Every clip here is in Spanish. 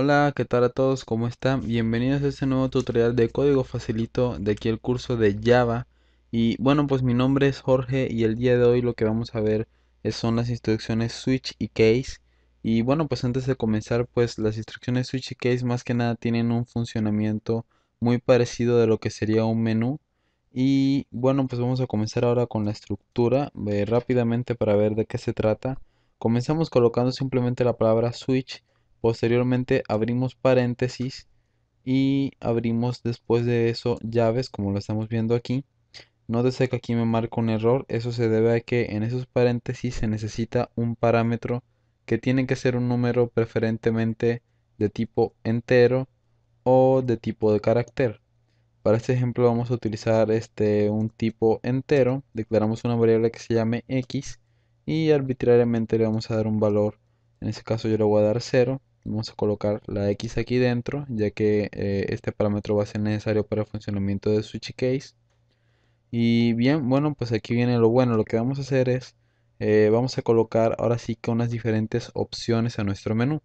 Hola, ¿qué tal a todos? ¿Cómo están? Bienvenidos a este nuevo tutorial de código facilito de aquí el curso de Java. Y bueno, pues mi nombre es Jorge y el día de hoy lo que vamos a ver son las instrucciones switch y case. Y bueno, pues antes de comenzar, pues las instrucciones switch y case más que nada tienen un funcionamiento muy parecido de lo que sería un menú. Y bueno, pues vamos a comenzar ahora con la estructura eh, rápidamente para ver de qué se trata. Comenzamos colocando simplemente la palabra switch Posteriormente abrimos paréntesis y abrimos después de eso llaves como lo estamos viendo aquí. Nótese que aquí me marca un error, eso se debe a que en esos paréntesis se necesita un parámetro que tiene que ser un número preferentemente de tipo entero o de tipo de carácter. Para este ejemplo vamos a utilizar este, un tipo entero, declaramos una variable que se llame x y arbitrariamente le vamos a dar un valor, en este caso yo le voy a dar 0 vamos a colocar la X aquí dentro, ya que eh, este parámetro va a ser necesario para el funcionamiento de switch case. Y bien, bueno, pues aquí viene lo bueno. Lo que vamos a hacer es, eh, vamos a colocar ahora sí que unas diferentes opciones a nuestro menú.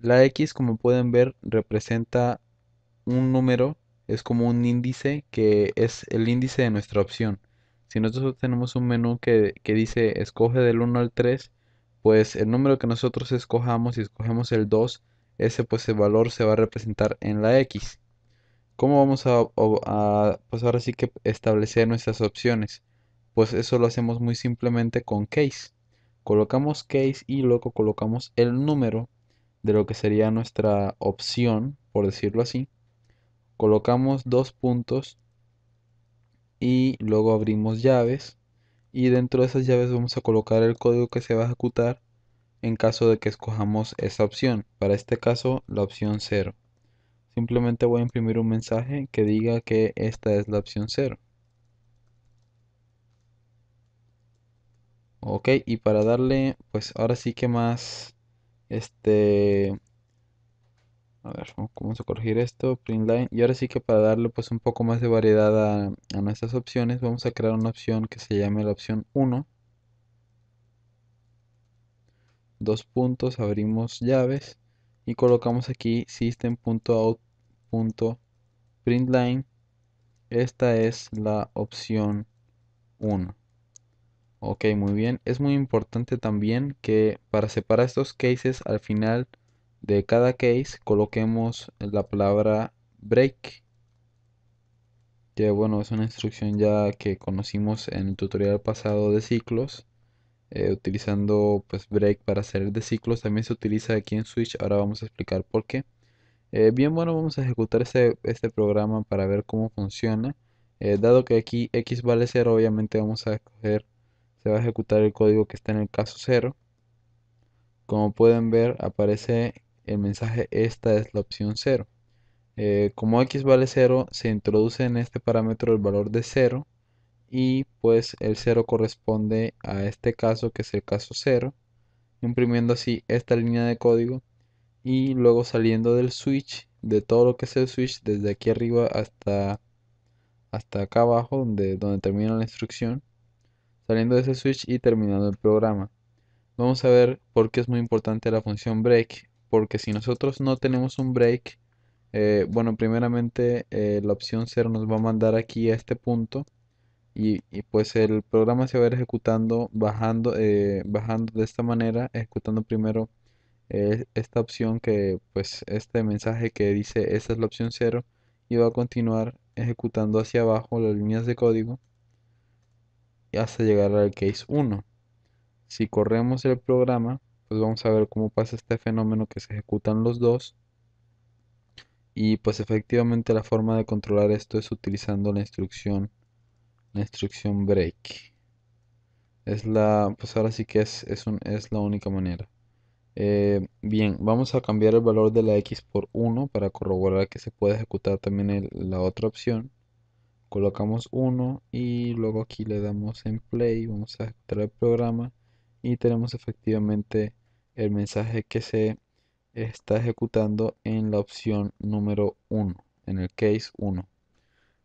La X, como pueden ver, representa un número, es como un índice que es el índice de nuestra opción. Si nosotros tenemos un menú que, que dice escoge del 1 al 3, pues el número que nosotros escojamos, y escogemos el 2, ese pues el valor se va a representar en la X. ¿Cómo vamos a, a pues que establecer nuestras opciones? Pues eso lo hacemos muy simplemente con case. Colocamos case y luego colocamos el número de lo que sería nuestra opción, por decirlo así. Colocamos dos puntos y luego abrimos llaves y dentro de esas llaves vamos a colocar el código que se va a ejecutar en caso de que escojamos esa opción, para este caso la opción 0. Simplemente voy a imprimir un mensaje que diga que esta es la opción 0. Ok, y para darle, pues ahora sí que más este a ver, vamos a corregir esto, print line. Y ahora sí que para darle pues un poco más de variedad a, nuestras opciones, vamos a crear una opción que se llame la opción 1. Dos puntos, abrimos llaves y colocamos aquí system.out.println. Esta es la opción 1. Ok, muy bien. Es muy importante también que para separar estos cases al final de cada case coloquemos la palabra break que bueno es una instrucción ya que conocimos en el tutorial pasado de ciclos eh, utilizando pues break para hacer de ciclos también se utiliza aquí en switch ahora vamos a explicar por qué eh, bien bueno vamos a ejecutar este, este programa para ver cómo funciona eh, dado que aquí x vale 0 obviamente vamos a escoger se va a ejecutar el código que está en el caso 0 como pueden ver aparece el mensaje esta es la opción 0. Eh, como x vale 0, se introduce en este parámetro el valor de 0 y pues el 0 corresponde a este caso que es el caso 0, imprimiendo así esta línea de código y luego saliendo del switch, de todo lo que es el switch, desde aquí arriba hasta, hasta acá abajo donde, donde termina la instrucción, saliendo de ese switch y terminando el programa. Vamos a ver por qué es muy importante la función break porque si nosotros no tenemos un break, eh, bueno, primeramente eh, la opción 0 nos va a mandar aquí a este punto y, pues el programa se va a ir ejecutando bajando, eh, bajando de esta manera, ejecutando primero esta opción que pues este mensaje que dice esta es la opción 0 y va a continuar ejecutando hacia abajo las líneas de código hasta llegar al case 1. Si corremos el programa, pues vamos a ver cómo pasa este fenómeno que se ejecutan los dos. Y pues efectivamente la forma de controlar esto es utilizando la instrucción la instrucción break. Es la pues ahora sí que es, es la única manera. Eh, bien, vamos a cambiar el valor de la x por 1 para corroborar que se puede ejecutar también la otra opción. Colocamos 1 y luego aquí le damos en play, vamos a ejecutar el programa y tenemos efectivamente el mensaje que se está ejecutando en la opción número 1, en el case 1.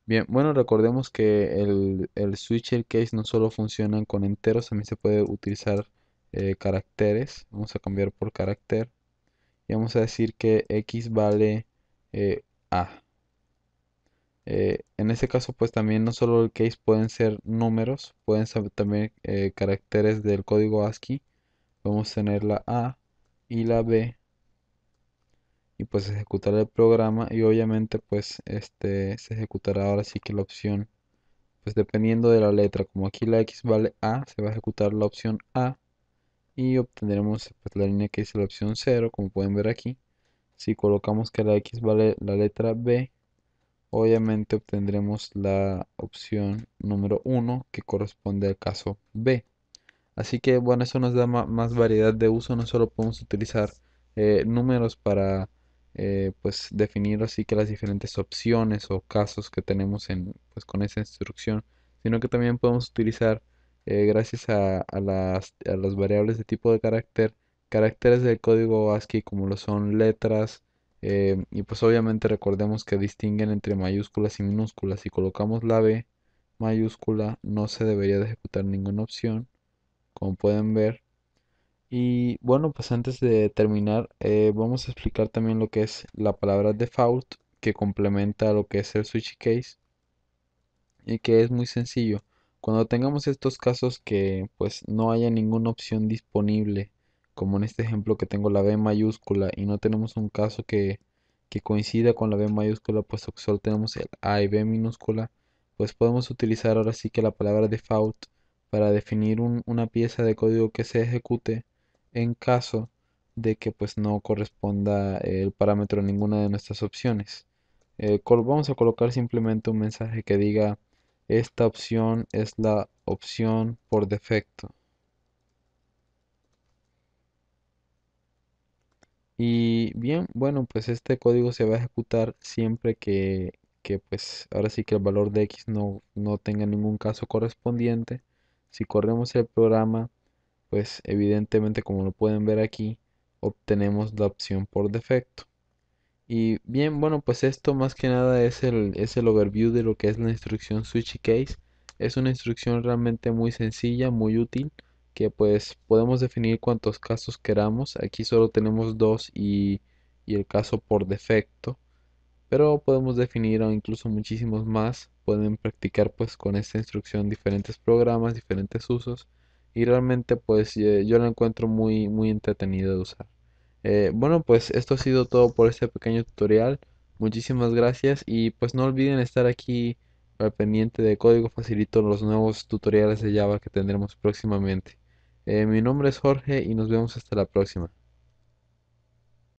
Bien, bueno, recordemos que el, switch y el case no solo funcionan con enteros, también se puede utilizar eh, caracteres. Vamos a cambiar por carácter. Y vamos a decir que x vale eh, a. Eh, en este caso, pues también no solo el case pueden ser números, pueden ser también caracteres del código ASCII Podemos tener la A y la B. Y pues ejecutar el programa. Y obviamente pues este se ejecutará ahora sí que la opción. Pues dependiendo de la letra. Como aquí la X vale A. Se va a ejecutar la opción A. Y obtendremos pues, la línea que dice la opción 0. Como pueden ver aquí. Si colocamos que la X vale la letra B obviamente obtendremos la opción número 1 que corresponde al caso B. Así que bueno, eso nos da más variedad de uso, no solo podemos utilizar eh, números para eh, pues definir así que las diferentes opciones o casos que tenemos en, pues, con esa instrucción, sino que también podemos utilizar eh, gracias a, las, variables de tipo de carácter, caracteres del código ASCII como lo son letras, y pues obviamente recordemos que distinguen entre mayúsculas y minúsculas. Si colocamos la B mayúscula no se debería de ejecutar ninguna opción como pueden ver. Y bueno, pues antes de terminar, eh, vamos a explicar también lo que es la palabra default, que complementa lo que es el switch case, y que es muy sencillo. Cuando tengamos estos casos que pues no haya ninguna opción disponible, como en este ejemplo que tengo la B mayúscula y no tenemos un caso que, que coincida con la B mayúscula, puesto que solo tenemos el A y B minúscula, pues podemos utilizar ahora sí que la palabra default para definir una pieza de código que se ejecute en caso de que pues no corresponda el parámetro a ninguna de nuestras opciones. Eh, vamos a colocar simplemente un mensaje que diga esta opción es la opción por defecto. Y bien, bueno, pues este código se va a ejecutar siempre que, pues ahora sí que el valor de x no, no tenga ningún caso correspondiente si corremos el programa, pues evidentemente como lo pueden ver aquí, obtenemos la opción por defecto. Y bien, bueno, pues esto más que nada es el, el overview de lo que es la instrucción switch case. Es una instrucción realmente muy sencilla, muy útil, que pues podemos definir cuantos casos queramos. Aquí solo tenemos dos y, y el caso por defecto, pero podemos definir o incluso muchísimos más pueden practicar pues con esta instrucción diferentes programas, diferentes usos y realmente pues yo lo encuentro muy muy entretenido de usar. Eh, bueno pues esto ha sido todo por este pequeño tutorial. Muchísimas gracias y pues no olviden estar aquí al pendiente de código facilito los nuevos tutoriales de Java que tendremos próximamente. Eh, mi nombre es Jorge y nos vemos hasta la próxima.